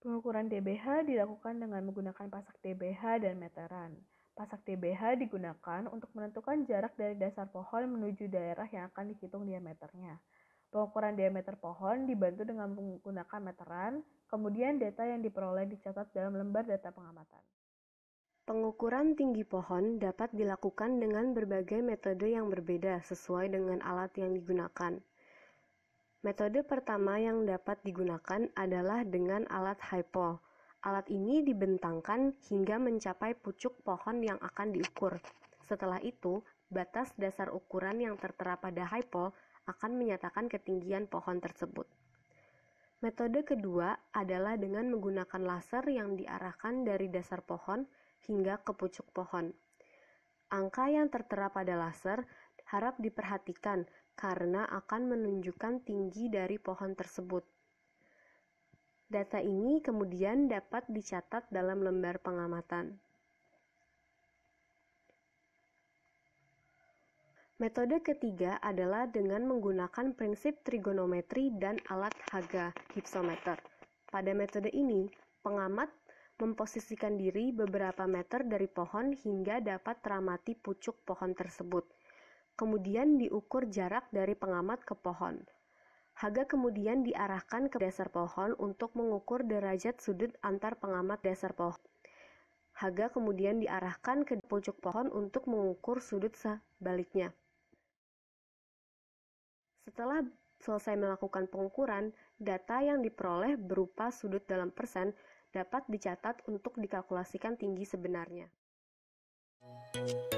Pengukuran DBH dilakukan dengan menggunakan pasak DBH dan meteran. Pasak DBH digunakan untuk menentukan jarak dari dasar pohon menuju daerah yang akan dihitung diameternya. Pengukuran diameter pohon dibantu dengan menggunakan meteran, kemudian data yang diperoleh dicatat dalam lembar data pengamatan. Pengukuran tinggi pohon dapat dilakukan dengan berbagai metode yang berbeda sesuai dengan alat yang digunakan. Metode pertama yang dapat digunakan adalah dengan alat hypo. Alat ini dibentangkan hingga mencapai pucuk pohon yang akan diukur. Setelah itu, batas dasar ukuran yang tertera pada hypo akan menyatakan ketinggian pohon tersebut. Metode kedua adalah dengan menggunakan laser yang diarahkan dari dasar pohon hingga ke pucuk pohon. Angka yang tertera pada laser harap diperhatikan karena akan menunjukkan tinggi dari pohon tersebut. Data ini kemudian dapat dicatat dalam lembar pengamatan. Metode ketiga adalah dengan menggunakan prinsip trigonometri dan alat Haga hipsometer. Pada metode ini, pengamat memposisikan diri beberapa meter dari pohon hingga dapat teramati pucuk pohon tersebut kemudian diukur jarak dari pengamat ke pohon. Haga kemudian diarahkan ke dasar pohon untuk mengukur derajat sudut antar pengamat dasar pohon. Haga kemudian diarahkan ke pucuk pohon untuk mengukur sudut sebaliknya. Setelah selesai melakukan pengukuran, data yang diperoleh berupa sudut dalam persen dapat dicatat untuk dikalkulasikan tinggi sebenarnya. Thank